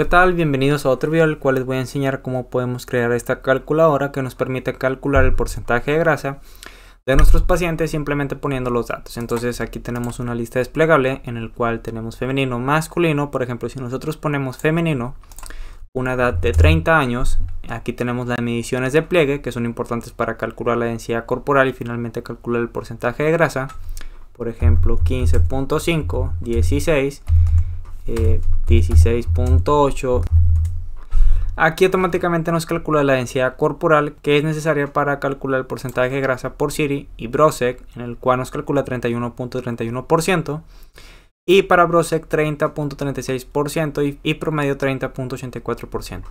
¿Qué tal? Bienvenidos a otro video el cual les voy a enseñar cómo podemos crear esta calculadora que nos permite calcular el porcentaje de grasa de nuestros pacientes simplemente poniendo los datos. Entonces aquí tenemos una lista desplegable en el cual tenemos femenino, masculino. Por ejemplo, si nosotros ponemos femenino, una edad de 30 años, aquí tenemos las mediciones de pliegue que son importantes para calcular la densidad corporal y finalmente calcular el porcentaje de grasa. Por ejemplo, 15.5, 16, 16.8 Aquí automáticamente nos calcula la densidad corporal que es necesaria para calcular el porcentaje de grasa por Siri y Brosec, en el cual nos calcula 31.31%, y para Brosec 30.36% y promedio 30.84%.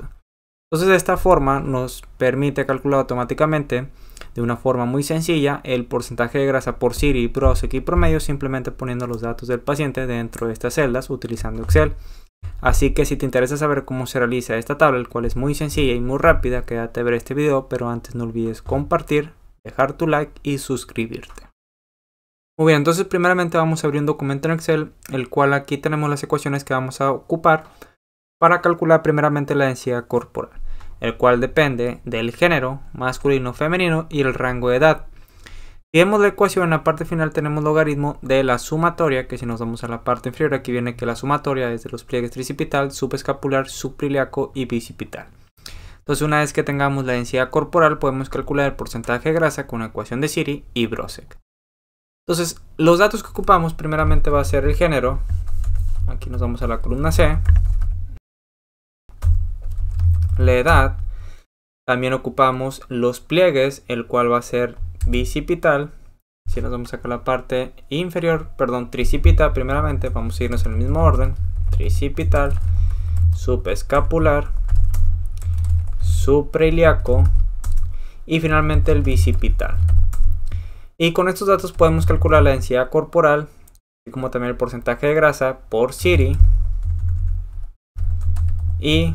Entonces de esta forma nos permite calcular automáticamente de una forma muy sencilla el porcentaje de grasa por Siri, Prosec y promedio simplemente poniendo los datos del paciente dentro de estas celdas utilizando Excel. Así que si te interesa saber cómo se realiza esta tabla, el cual es muy sencilla y muy rápida, quédate a ver este video, pero antes no olvides compartir, dejar tu like y suscribirte. Muy bien, entonces primeramente vamos a abrir un documento en Excel, el cual aquí tenemos las ecuaciones que vamos a ocupar para calcular primeramente la densidad corporal el cual depende del género masculino femenino y el rango de edad. Si vemos la ecuación, en la parte final tenemos logaritmo de la sumatoria, que si nos vamos a la parte inferior, aquí viene que la sumatoria es de los pliegues tricipital, subescapular, supriliaco y bicipital. Entonces una vez que tengamos la densidad corporal, podemos calcular el porcentaje de grasa con la ecuación de Siri y Brosek. Entonces, los datos que ocupamos primeramente va a ser el género. Aquí nos vamos a la columna C la edad. También ocupamos los pliegues, el cual va a ser bicipital. Si nos vamos acá a la parte inferior, perdón, tricipital primeramente, vamos a irnos en el mismo orden. Tricipital, subescapular, suprailíaco y finalmente el bicipital. Y con estos datos podemos calcular la densidad corporal, así como también el porcentaje de grasa por Siri y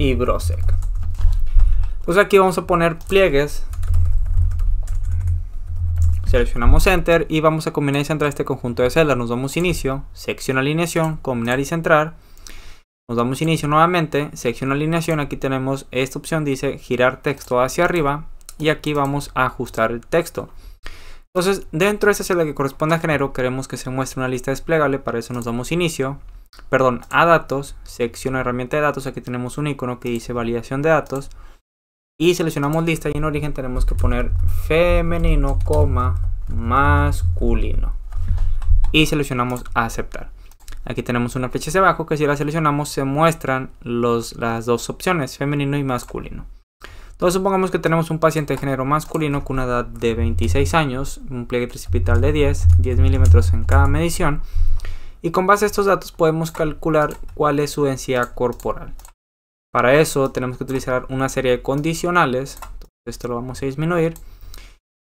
y Brosec, pues aquí vamos a poner pliegues. Seleccionamos Enter y vamos a combinar y centrar este conjunto de celdas. Nos damos inicio, sección alineación, combinar y centrar. Nos damos inicio nuevamente, sección alineación. Aquí tenemos esta opción, dice girar texto hacia arriba. Y aquí vamos a ajustar el texto. Entonces, dentro de esta celda que corresponde a género, queremos que se muestre una lista desplegable. Para eso nos damos inicio, perdón, a datos, sección herramienta de datos, aquí tenemos un icono que dice validación de datos y seleccionamos lista y en origen tenemos que poner femenino, coma, masculino y seleccionamos aceptar. Aquí tenemos una flecha hacia abajo que si la seleccionamos se muestran las dos opciones, femenino y masculino. Entonces supongamos que tenemos un paciente de género masculino con una edad de 26 años, un pliegue precipital de 10, 10 milímetros en cada medición y con base a estos datos podemos calcular cuál es su densidad corporal. Para eso tenemos que utilizar una serie de condicionales, esto lo vamos a disminuir,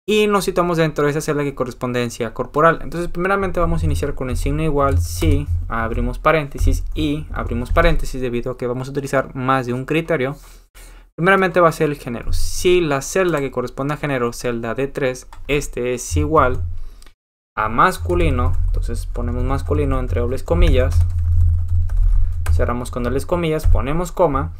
y nos situamos dentro de esa celda que corresponde a densidad corporal. Entonces primeramente vamos a iniciar con el signo igual si abrimos paréntesis y abrimos paréntesis debido a que vamos a utilizar más de un criterio. Primeramente va a ser el género. Si la celda que corresponde a género, celda de 3 este es igual masculino, entonces ponemos masculino entre dobles comillas, cerramos con dobles comillas, ponemos coma,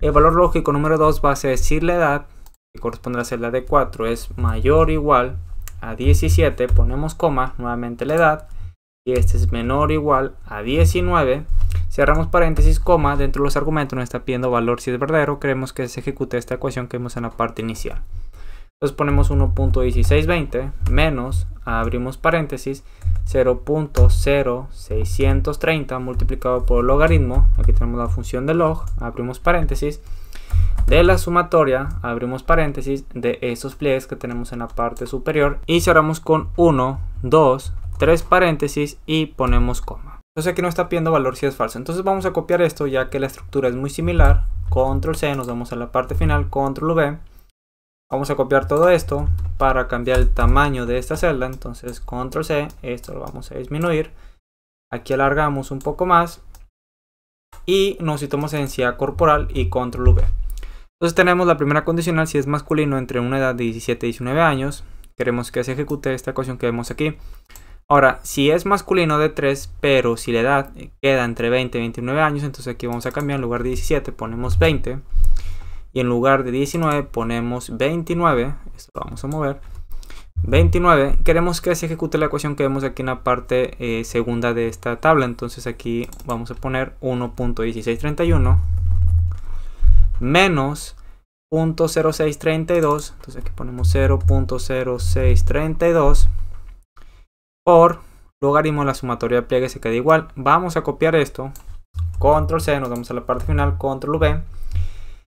el valor lógico número 2 va a ser decir la edad, que corresponde a ser la de 4, es mayor o igual a 17, ponemos coma, nuevamente la edad, y este es menor o igual a 19, cerramos paréntesis, coma, dentro de los argumentos nos está pidiendo valor si es verdadero, creemos que se ejecute esta ecuación que vimos en la parte inicial. Entonces ponemos 1.1620 menos, abrimos paréntesis, 0.0630 multiplicado por logaritmo, aquí tenemos la función de log, abrimos paréntesis, de la sumatoria, abrimos paréntesis, de esos pliegues que tenemos en la parte superior y cerramos con 1, 2, 3 paréntesis y ponemos coma. Entonces aquí no está pidiendo valor si es falso. Entonces vamos a copiar esto ya que la estructura es muy similar. Control C, nos vamos a la parte final, Control V Vamos a copiar todo esto para cambiar el tamaño de esta celda. Entonces control C, esto lo vamos a disminuir. Aquí alargamos un poco más. Y nos citamos en densidad corporal y control V. Entonces tenemos la primera condicional si es masculino entre una edad de 17 y 19 años. Queremos que se ejecute esta ecuación que vemos aquí. Ahora, si es masculino de 3, pero si la edad queda entre 20 y 29 años, entonces aquí vamos a cambiar en lugar de 17, ponemos 20 y en lugar de 19 ponemos 29, esto lo vamos a mover, 29, queremos que se ejecute la ecuación que vemos aquí en la parte eh, segunda de esta tabla, entonces aquí vamos a poner 1.1631 menos 0.0632, entonces aquí ponemos 0.0632 por logaritmo la sumatoria de pliegue se queda igual. Vamos a copiar esto, control C, nos vamos a la parte final, control V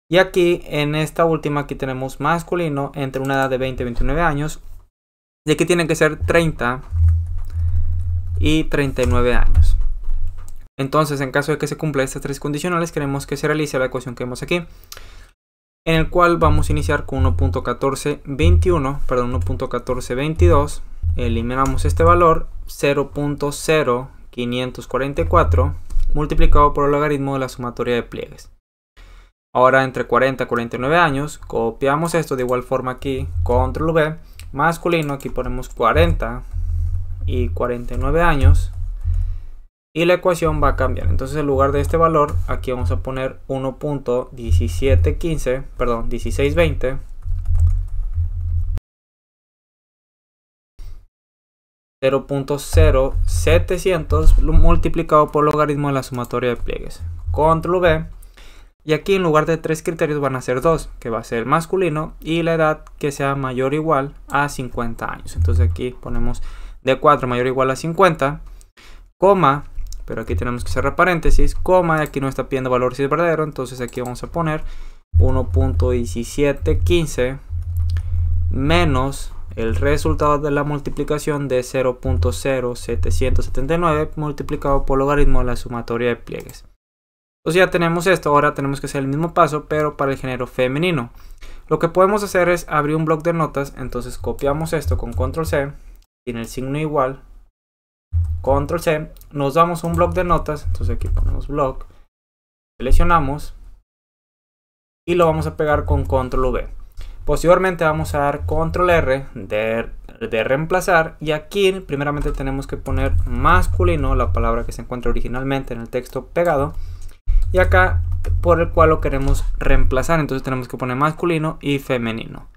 y aquí en esta última aquí tenemos masculino entre una edad de 20 y 29 años. Y aquí tienen que ser 30 y 39 años. Entonces, en caso de que se cumpla estas tres condicionales, queremos que se realice la ecuación que vemos aquí, en el cual vamos a iniciar con 1.1421, perdón, 1.1422, eliminamos este valor, 0.0544, multiplicado por el logaritmo de la sumatoria de pliegues. Ahora entre 40 y 49 años, copiamos esto de igual forma aquí, control V, masculino, aquí ponemos 40 y 49 años. Y la ecuación va a cambiar. Entonces en lugar de este valor, aquí vamos a poner 1.1715, perdón, 1620. 0.0700 multiplicado por logaritmo de la sumatoria de pliegues. Control V y aquí en lugar de tres criterios van a ser dos, que va a ser el masculino y la edad que sea mayor o igual a 50 años. Entonces aquí ponemos de 4 mayor o igual a 50, coma, pero aquí tenemos que cerrar paréntesis, coma, y aquí no está pidiendo valor si es verdadero, entonces aquí vamos a poner 1.1715 menos el resultado de la multiplicación de 0.0779 multiplicado por logaritmo de la sumatoria de pliegues. Entonces ya tenemos esto, ahora tenemos que hacer el mismo paso, pero para el género femenino. Lo que podemos hacer es abrir un bloc de notas, entonces copiamos esto con control C, en el signo igual, control C, nos damos un bloc de notas, entonces aquí ponemos bloc, seleccionamos y lo vamos a pegar con control V. Posteriormente vamos a dar control R de, de reemplazar y aquí primeramente tenemos que poner masculino, la palabra que se encuentra originalmente en el texto pegado, y acá por el cual lo queremos reemplazar. Entonces tenemos que poner masculino y femenino.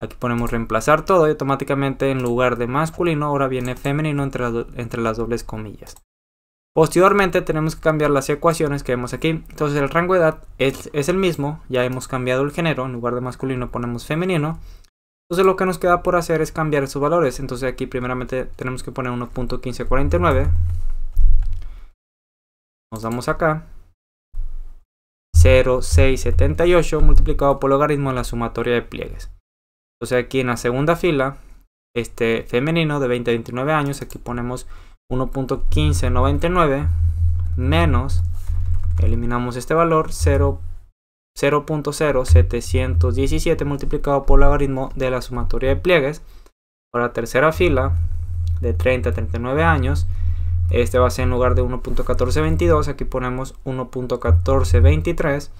Aquí ponemos reemplazar todo y automáticamente en lugar de masculino ahora viene femenino entre, las dobles comillas. Posteriormente tenemos que cambiar las ecuaciones que vemos aquí. Entonces el rango de edad es, es el mismo, ya hemos cambiado el género, en lugar de masculino ponemos femenino. Entonces lo que nos queda por hacer es cambiar esos valores. Entonces aquí primeramente tenemos que poner 1.1549. Nos damos acá 0,678 multiplicado por logaritmo en la sumatoria de pliegues. Entonces aquí en la segunda fila, este femenino de 20 a 29 años, aquí ponemos 1.1599 menos, eliminamos este valor, 0.0717 multiplicado por logaritmo de la sumatoria de pliegues. Para la tercera fila, de 30 a 39 años, este va a ser en lugar de 1.1422, aquí ponemos 1.1423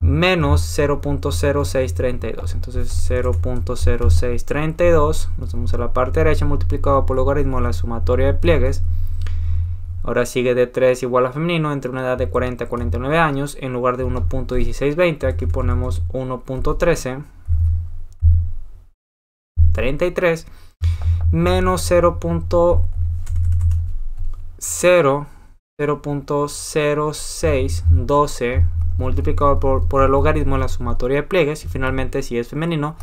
menos 0.0632. Entonces 0.0632, nos vamos a la parte derecha, multiplicado por logaritmo la sumatoria de pliegues. Ahora sigue de 3 igual a femenino entre una edad de 40 a 49 años. En lugar de 1.1620, aquí ponemos 1.13. 33 menos 0. 0, 0.0612 multiplicado por, el logaritmo de la sumatoria de pliegues y finalmente si es femenino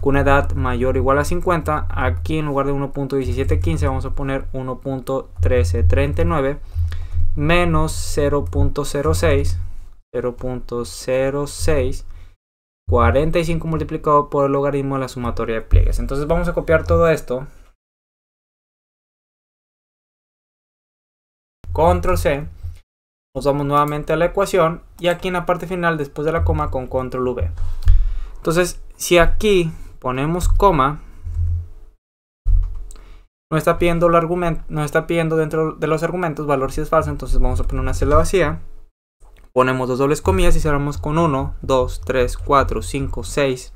con una edad mayor o igual a 50 aquí en lugar de 1.1715 vamos a poner 1.1339 menos 0.06 0.06 45 multiplicado por el logaritmo de la sumatoria de pliegues entonces vamos a copiar todo esto control C. Nos vamos nuevamente a la ecuación y aquí en la parte final después de la coma con control V. Entonces, si aquí ponemos coma, no está pidiendo, el argumento, nos está pidiendo dentro de los argumentos valor si es falso, entonces vamos a poner una celda vacía. Ponemos dos dobles comillas y cerramos con 1, 2, 3, 4, 5, 6,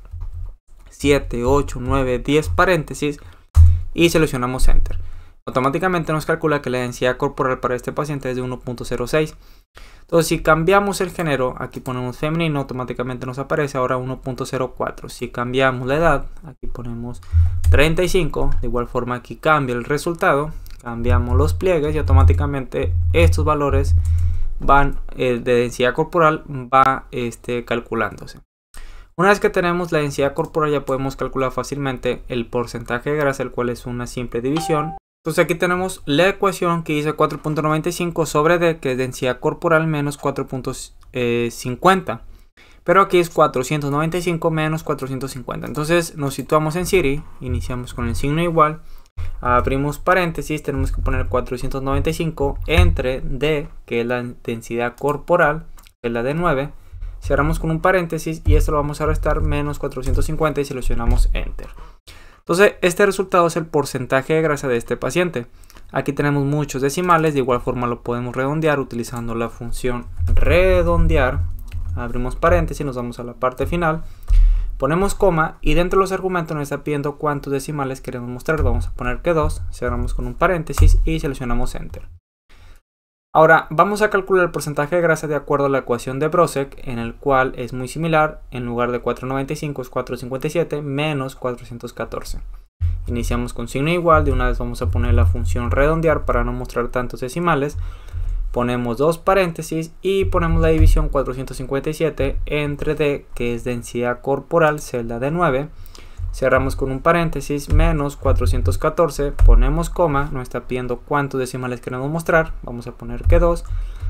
7, 8, 9, 10 paréntesis y seleccionamos Enter. Automáticamente nos calcula que la densidad corporal para este paciente es de 1.06. Entonces, si cambiamos el género, aquí ponemos femenino, automáticamente nos aparece ahora 1.04. Si cambiamos la edad, aquí ponemos 35. De igual forma, aquí cambia el resultado. Cambiamos los pliegues y automáticamente estos valores van, eh, de densidad corporal va este, calculándose. Una vez que tenemos la densidad corporal ya podemos calcular fácilmente el porcentaje de grasa, el cual es una simple división entonces aquí tenemos la ecuación que dice 4.95 sobre D que es densidad corporal menos 4.50. Eh, Pero aquí es 495 menos 450. Entonces nos situamos en Siri, iniciamos con el signo igual, abrimos paréntesis, tenemos que poner 495 entre D, que es la densidad corporal, que es la de 9, cerramos con un paréntesis y esto lo vamos a restar menos 450 y seleccionamos Enter. Entonces, este resultado es el porcentaje de grasa de este paciente. Aquí tenemos muchos decimales, de igual forma lo podemos redondear utilizando la función redondear. Abrimos paréntesis y nos vamos a la parte final. Ponemos coma y dentro de los argumentos nos está pidiendo cuántos decimales queremos mostrar. Vamos a poner que 2, cerramos con un paréntesis y seleccionamos Enter. Ahora, vamos a calcular el porcentaje de grasa de acuerdo a la ecuación de Brosek, en el cual es muy similar, en lugar de 495 es 457 menos 414. Iniciamos con signo igual, de una vez vamos a poner la función redondear para no mostrar tantos decimales. Ponemos dos paréntesis y ponemos la división 457 entre D, que es densidad corporal, celda de 9, cerramos con un paréntesis, menos 414, ponemos coma, nos está pidiendo cuántos decimales queremos mostrar, vamos a poner que 2,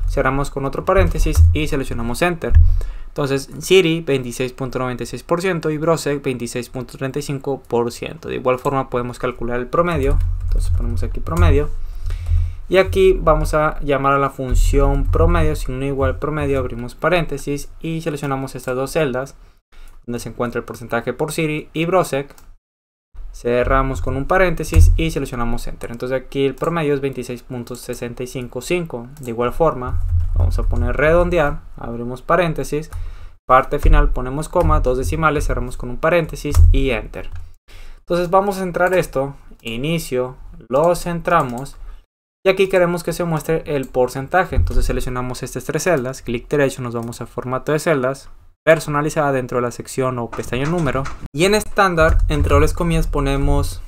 cerramos con otro paréntesis y seleccionamos Enter. Entonces, Siri 26.96% y Brosec 26.35%. De igual forma podemos calcular el promedio, entonces ponemos aquí promedio. Y aquí vamos a llamar a la función promedio, sin un igual promedio, abrimos paréntesis y seleccionamos estas dos celdas donde se encuentra el porcentaje por Siri y Brosec, Cerramos con un paréntesis y seleccionamos Enter. Entonces aquí el promedio es 26.655. De igual forma, vamos a poner redondear, abrimos paréntesis, parte final ponemos coma, dos decimales, cerramos con un paréntesis y Enter. Entonces vamos a centrar esto, inicio, lo centramos y aquí queremos que se muestre el porcentaje. Entonces seleccionamos estas tres celdas, clic derecho, nos vamos a formato de celdas, personalizada dentro de la sección o pestaña número. Y en estándar, entre dobles comillas ponemos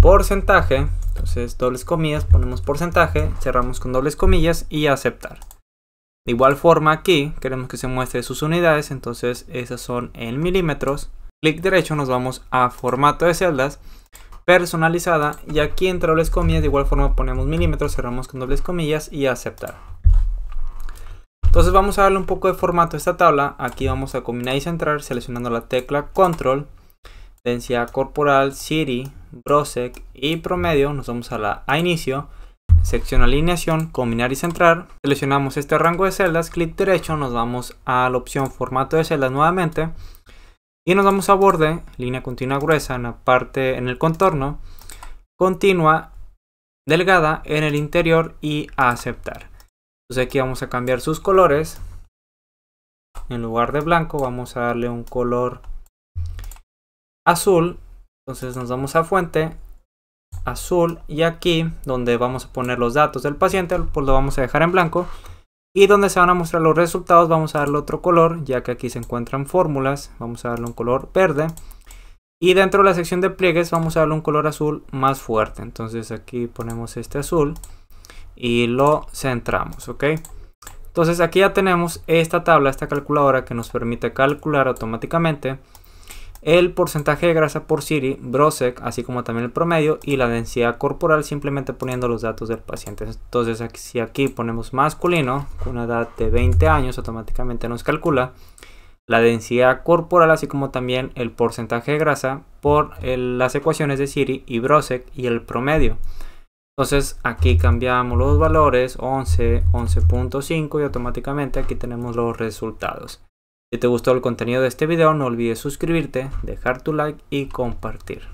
porcentaje. Entonces dobles comillas, ponemos porcentaje, cerramos con dobles comillas y aceptar. De igual forma aquí queremos que se muestre sus unidades, entonces esas son en milímetros. Clic derecho nos vamos a formato de celdas, personalizada y aquí entre dobles comillas de igual forma ponemos milímetros, cerramos con dobles comillas y aceptar. Entonces vamos a darle un poco de formato a esta tabla. Aquí vamos a combinar y centrar seleccionando la tecla control, densidad corporal, city, brosec y promedio. Nos vamos a la a inicio, sección alineación, combinar y centrar. Seleccionamos este rango de celdas, clic derecho, nos vamos a la opción formato de celdas nuevamente. Y nos vamos a borde, línea continua gruesa en la parte, en el contorno, continua, delgada en el interior y a aceptar. Entonces aquí vamos a cambiar sus colores. En lugar de blanco vamos a darle un color azul. Entonces nos vamos a fuente, azul y aquí donde vamos a poner los datos del paciente pues lo vamos a dejar en blanco. Y donde se van a mostrar los resultados vamos a darle otro color ya que aquí se encuentran fórmulas. Vamos a darle un color verde. Y dentro de la sección de pliegues vamos a darle un color azul más fuerte. Entonces aquí ponemos este azul y lo centramos, ¿ok? Entonces aquí ya tenemos esta tabla, esta calculadora que nos permite calcular automáticamente el porcentaje de grasa por Siri, Brosec, así como también el promedio y la densidad corporal simplemente poniendo los datos del paciente. Entonces si aquí ponemos masculino, con una edad de 20 años, automáticamente nos calcula la densidad corporal, así como también el porcentaje de grasa por eh, las ecuaciones de Siri y Brosec y el promedio. Entonces aquí cambiamos los valores 11, 11.5 y automáticamente aquí tenemos los resultados. Si te gustó el contenido de este video no olvides suscribirte, dejar tu like y compartir.